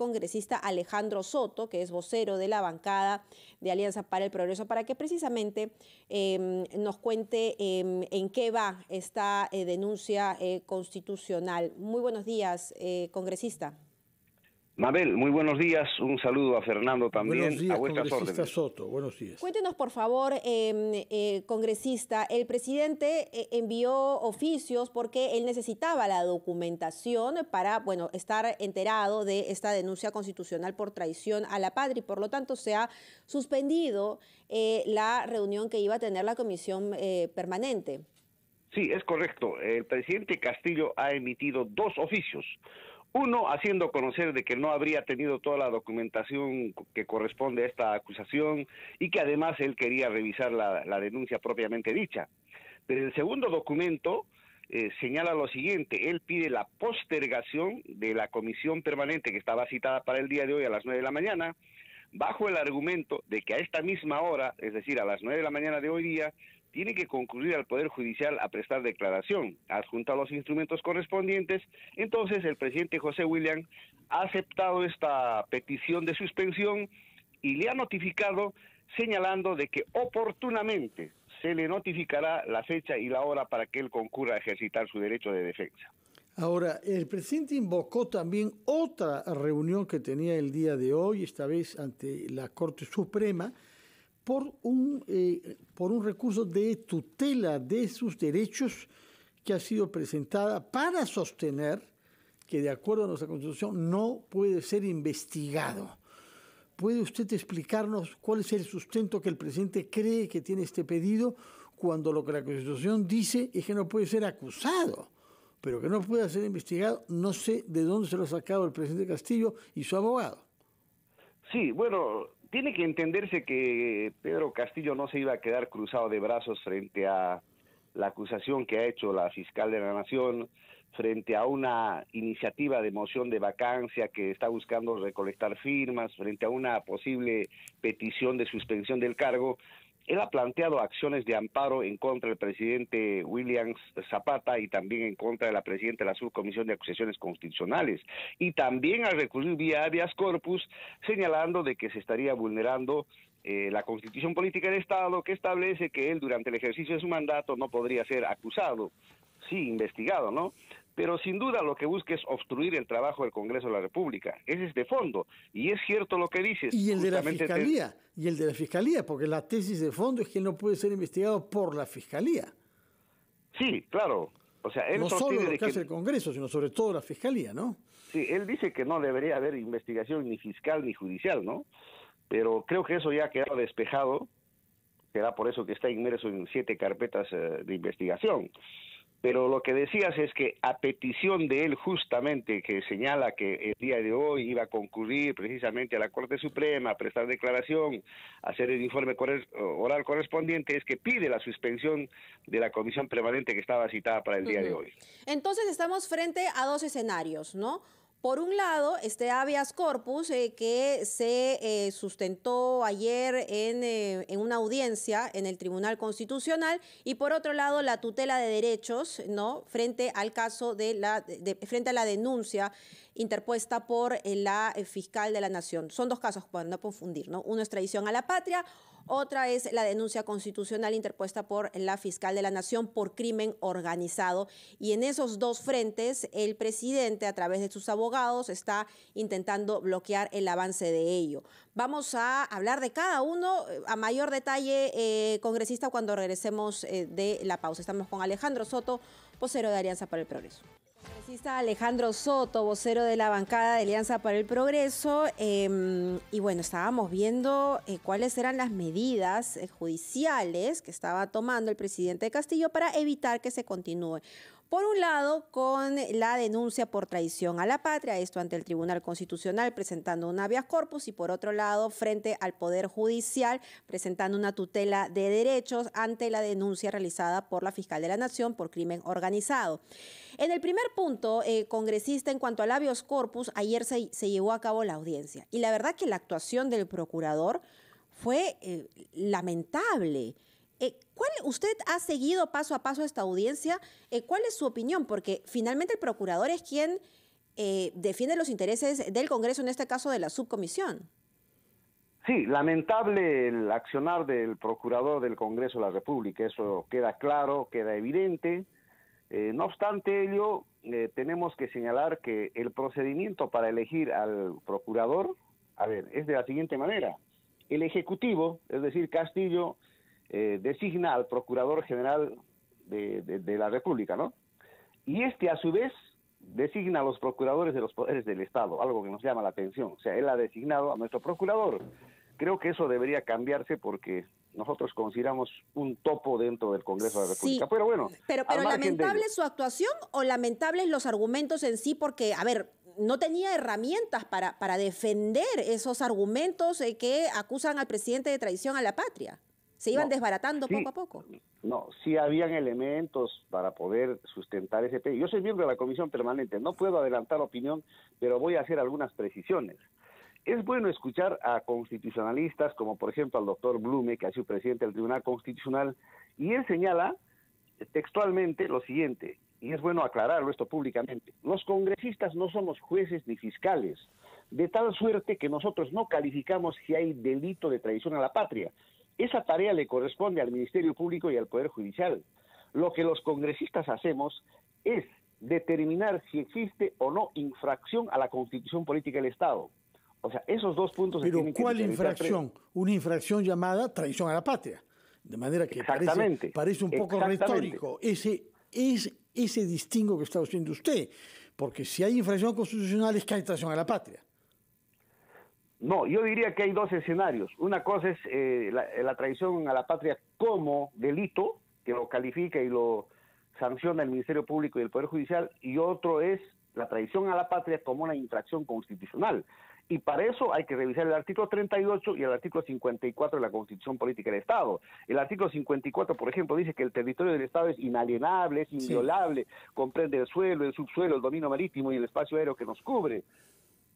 congresista Alejandro Soto, que es vocero de la bancada de Alianza para el Progreso, para que precisamente em, nos cuente em, en qué va esta eh, denuncia eh, constitucional. Muy buenos días, eh, congresista. Mabel, muy buenos días. Un saludo a Fernando también. Buenos días, a vuestras Soto. Buenos días. Cuéntenos, por favor, eh, eh, congresista, el presidente eh, envió oficios porque él necesitaba la documentación para, bueno, estar enterado de esta denuncia constitucional por traición a la patria y, por lo tanto, se ha suspendido la reunión que iba a tener la comisión permanente. Sí, es correcto. El presidente Castillo ha emitido dos oficios. Uno, haciendo conocer de que no habría tenido toda la documentación que corresponde a esta acusación y que además él quería revisar la, denuncia propiamente dicha. Pero el segundo documento eh, señala lo siguiente, él pide la postergación de la comisión permanente que estaba citada para el día de hoy a las nueve de la mañana, bajo el argumento de que a esta misma hora, es decir, a las 9 de la mañana de hoy día, tiene que concluir al Poder Judicial a prestar declaración, adjunta los instrumentos correspondientes. Entonces, el presidente José William ha aceptado esta petición de suspensión y le ha notificado señalando de que oportunamente se le notificará la fecha y la hora para que él concurra a ejercitar su derecho de defensa. Ahora, el presidente invocó también otra reunión que tenía el día de hoy, esta vez ante la Corte Suprema, por un, eh, por un recurso de tutela de sus derechos que ha sido presentada para sostener que de acuerdo a nuestra Constitución no puede ser investigado. ¿Puede usted explicarnos cuál es el sustento que el presidente cree que tiene este pedido cuando lo que la Constitución dice es que no puede ser acusado, pero que no puede ser investigado? No sé de dónde se lo ha sacado el presidente Castillo y su abogado. Sí, bueno, tiene que entenderse que Pedro Castillo no se iba a quedar cruzado de brazos frente a la acusación que ha hecho la fiscal de la Nación, frente a una iniciativa de moción de vacancia que está buscando recolectar firmas, frente a una posible petición de suspensión del cargo. Él ha planteado acciones de amparo en contra del presidente Williams Zapata y también en contra de la presidenta de la Subcomisión de Acusaciones Constitucionales. Y también ha recurrido vía habeas corpus señalando de que se estaría vulnerando eh, la constitución política del Estado que establece que él durante el ejercicio de su mandato no podría ser acusado, sí investigado, ¿no? pero sin duda lo que busca es obstruir el trabajo del Congreso de la República. Ese es de fondo. Y es cierto lo que dices. Y el de la Fiscalía, y el de la Fiscalía, porque la tesis de fondo es que no puede ser investigado por la Fiscalía. Sí, claro. O sea, él no solo lo que, hace el Congreso, sino sobre todo la Fiscalía, ¿no? Sí, él dice que no debería haber investigación ni fiscal ni judicial, ¿no? Pero creo que eso ya ha quedado despejado. Será por eso que está inmerso en siete carpetas eh, de investigación. Pero lo que decías es que a petición de él justamente, que señala que el día de hoy iba a concurrir precisamente a la Corte Suprema a prestar declaración, a hacer el informe oral correspondiente, es que pide la suspensión de la comisión permanente que estaba citada para el día de hoy. Entonces estamos frente a dos escenarios, ¿no? Por un lado, este habeas corpus eh, que se eh, sustentó ayer en, eh, en, una audiencia en el Tribunal Constitucional y por otro lado la tutela de derechos, ¿no? Frente al caso de la frente a la denuncia interpuesta por eh, la eh, fiscal de la Nación. Son dos casos para no confundir, ¿no? Uno es traición a la patria, otra es la denuncia constitucional interpuesta por la fiscal de la Nación por crimen organizado. Y en esos dos frentes, el presidente, a través de sus abogados, está intentando bloquear el avance de ello. Vamos a hablar de cada uno eh, a mayor detalle, congresista, cuando regresemos de la pausa. Estamos con Alejandro Soto, vocero de Alianza para el Progreso está Alejandro Soto, vocero de la bancada de Alianza para el Progreso. Em, y bueno, estábamos viendo eh, cuáles eran las medidas eh, judiciales que estaba tomando el presidente Castillo para evitar que se continúe por un lado, con la denuncia por traición a la patria, esto ante el Tribunal Constitucional presentando un habeas corpus y por otro lado, frente al Poder Judicial presentando una tutela de derechos ante la denuncia realizada por la Fiscal de la Nación por crimen organizado. En el primer punto, eh, congresista, en cuanto al habeas corpus, ayer se, llevó a cabo la audiencia y la verdad que la actuación del procurador fue eh, lamentable. Eh, ¿cuál, usted ha seguido paso a paso esta audiencia. Eh, ¿Cuál es su opinión? Porque finalmente el procurador es quien eh, defiende los intereses del Congreso, en este caso de la subcomisión. Sí, lamentable el accionar del procurador del Congreso de la República, eso queda claro, queda evidente. no obstante ello, tenemos que señalar que el procedimiento para elegir al procurador, a ver, es de la siguiente manera. El Ejecutivo, es decir, Castillo, eh, designa al Procurador General de, la República, ¿no? Y este, a su vez, designa a los procuradores de los poderes del Estado, algo que nos llama la atención. O sea, él ha designado a nuestro procurador. Creo que eso debería cambiarse porque nosotros consideramos un topo dentro del Congreso de la República. pero bueno. Pero, pero lamentable su actuación o lamentables los argumentos en sí, porque, a ver, no tenía herramientas para, para defender esos argumentos eh, que acusan al presidente de traición a la patria se iban desbaratando poco a poco. No, sí habían elementos para poder sustentar ese tema Yo soy miembro de la comisión permanente, no puedo adelantar opinión, pero voy a hacer algunas precisiones. Es bueno escuchar a constitucionalistas, como por ejemplo al doctor Blume, que ha sido presidente del Tribunal Constitucional, y él señala textualmente lo siguiente, y es bueno aclararlo esto públicamente, los congresistas no somos jueces ni fiscales, de tal suerte que nosotros no calificamos si hay delito de traición a la patria, esa tarea le corresponde al Ministerio Público y al Poder Judicial. Lo que los congresistas hacemos es determinar si existe o no infracción a la Constitución Política del Estado. O sea, esos dos puntos. Pero ¿cuál infracción? Una infracción llamada traición a la patria. De manera que parece, parece, un poco retórico ese, es, ese distingo que está haciendo usted. Porque si hay infracción constitucional es que hay traición a la patria. No, yo diría que hay dos escenarios. Una cosa es eh, eh, la, traición a la patria como delito, que lo califica y lo sanciona el Ministerio Público y el Poder Judicial, y otro es la traición a la patria como una infracción constitucional. Y para eso hay que revisar el artículo 38 y el artículo 54 de la Constitución Política del Estado. El artículo 54, por ejemplo, dice que el territorio del Estado es inalienable, es inviolable, comprende el suelo, el subsuelo, el dominio marítimo y el espacio aéreo que nos cubre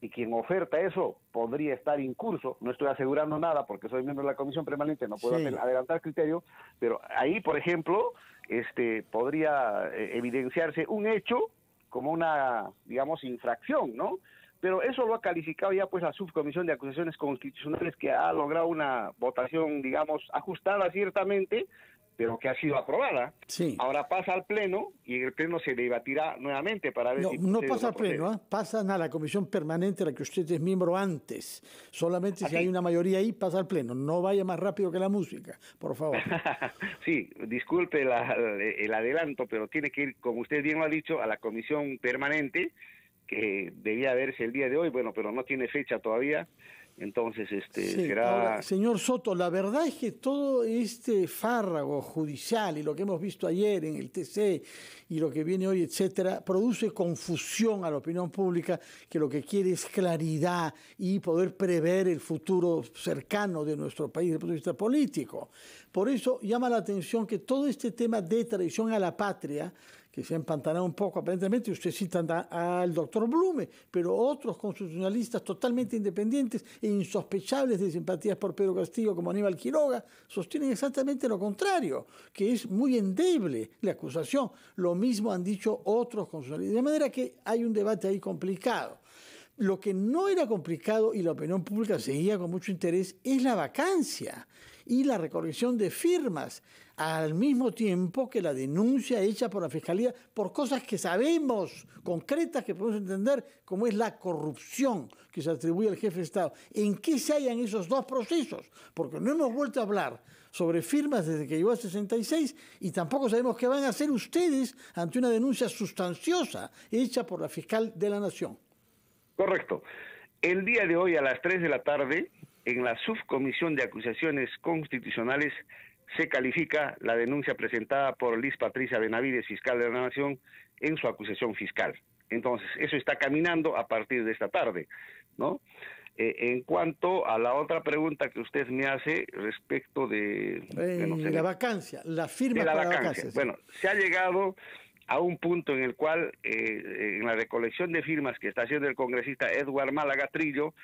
y quien oferta eso podría estar en curso. no estoy asegurando nada porque soy miembro de la comisión permanente, no puedo adelantar criterio, pero ahí, por ejemplo, este podría eh, evidenciarse un hecho como una, digamos, infracción, ¿no? Pero eso lo ha calificado ya pues la subcomisión de acusaciones constitucionales que ha logrado una votación, digamos, ajustada ciertamente, pero que ha sido aprobada. Sí. Ahora pasa al Pleno y el Pleno se debatirá nuevamente para ver no, pasa al Pleno, ¿ah? pasa pasan a la comisión permanente a la que usted es miembro antes. Solamente si hay una mayoría ahí, pasa al Pleno. No vaya más rápido que la música, por favor. sí, disculpe el adelanto, pero tiene que ir, como usted bien lo ha dicho, a la comisión permanente, que debía verse el día de hoy, bueno, pero no tiene fecha todavía. Entonces, este, señor Soto, la verdad es que todo este fárrago judicial y lo que hemos visto ayer en el TC y lo que viene hoy, etcétera, produce confusión a la opinión pública que lo que quiere es claridad y poder prever el futuro cercano de nuestro país desde el punto de vista político. Por eso llama la atención que todo este tema de traición a la patria que se ha empantanado un poco, aparentemente usted cita al doctor Blume, pero otros constitucionalistas totalmente independientes e insospechables de simpatías por Pedro Castillo como Aníbal Quiroga, sostienen exactamente lo contrario, que es muy endeble la acusación. Lo mismo han dicho otros constitucionalistas. De manera que hay un debate ahí complicado. Lo que no era complicado y la opinión pública seguía con mucho interés es la vacancia y la recolección de firmas, al mismo tiempo que la denuncia hecha por la Fiscalía por cosas que sabemos, concretas, que podemos entender, como es la corrupción que se atribuye al jefe de Estado. ¿En qué se hallan esos dos procesos? Porque no hemos vuelto a hablar sobre firmas desde que llegó a 66 y tampoco sabemos qué van a hacer ustedes ante una denuncia sustanciosa hecha por la fiscal de la Nación. Correcto. El día de hoy a las 3 de la tarde en la subcomisión de acusaciones constitucionales se califica la denuncia presentada por Liz Patricia Benavides, fiscal de la Nación, en su acusación fiscal. Entonces, eso está caminando a partir de esta tarde, ¿no? Eh, en cuanto a la otra pregunta que usted me hace respecto de... Eh, la vacancia, la firma de la vacancia. Bueno, se ha llegado a un punto en el cual, eh, en la recolección de firmas que está haciendo el congresista Edward Málaga Trillo,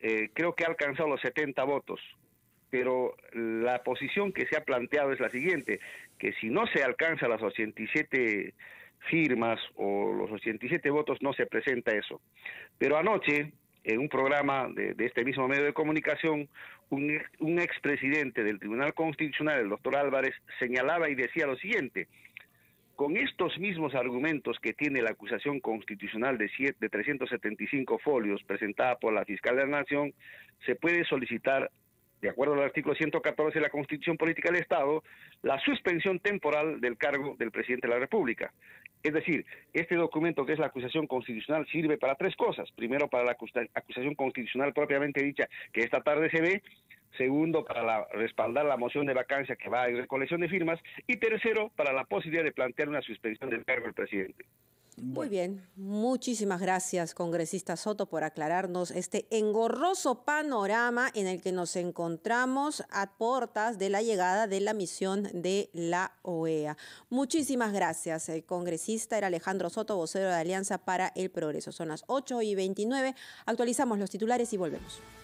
eh, creo que ha alcanzado los 70 votos, pero la posición que se ha planteado es la siguiente, que si no se alcanza las 87 firmas o los 87 votos, no se presenta eso. Pero anoche, en un programa de, este mismo medio de comunicación, un, un expresidente del Tribunal Constitucional, el doctor Álvarez, señalaba y decía lo siguiente, con estos mismos argumentos que tiene la acusación constitucional de, 375 folios presentada por la fiscal de la Nación, se puede solicitar, de acuerdo al artículo 114 de la Constitución Política del Estado, la suspensión temporal del cargo del presidente de la República. Es decir, este documento que es la acusación constitucional sirve para tres cosas. Primero, para la acusación constitucional propiamente dicha, que esta tarde se ve segundo, para respaldar la moción de vacancia que va a recolección de firmas, y tercero, para la posibilidad de plantear una suspensión del cargo del presidente. Muy bien, muchísimas gracias, congresista Soto, por aclararnos este engorroso panorama en el que nos encontramos a puertas de la llegada de la misión de la OEA. Muchísimas gracias, el eh, congresista era Alejandro Soto, vocero de Alianza para el Progreso. Son las 8 y 29, actualizamos los titulares y volvemos.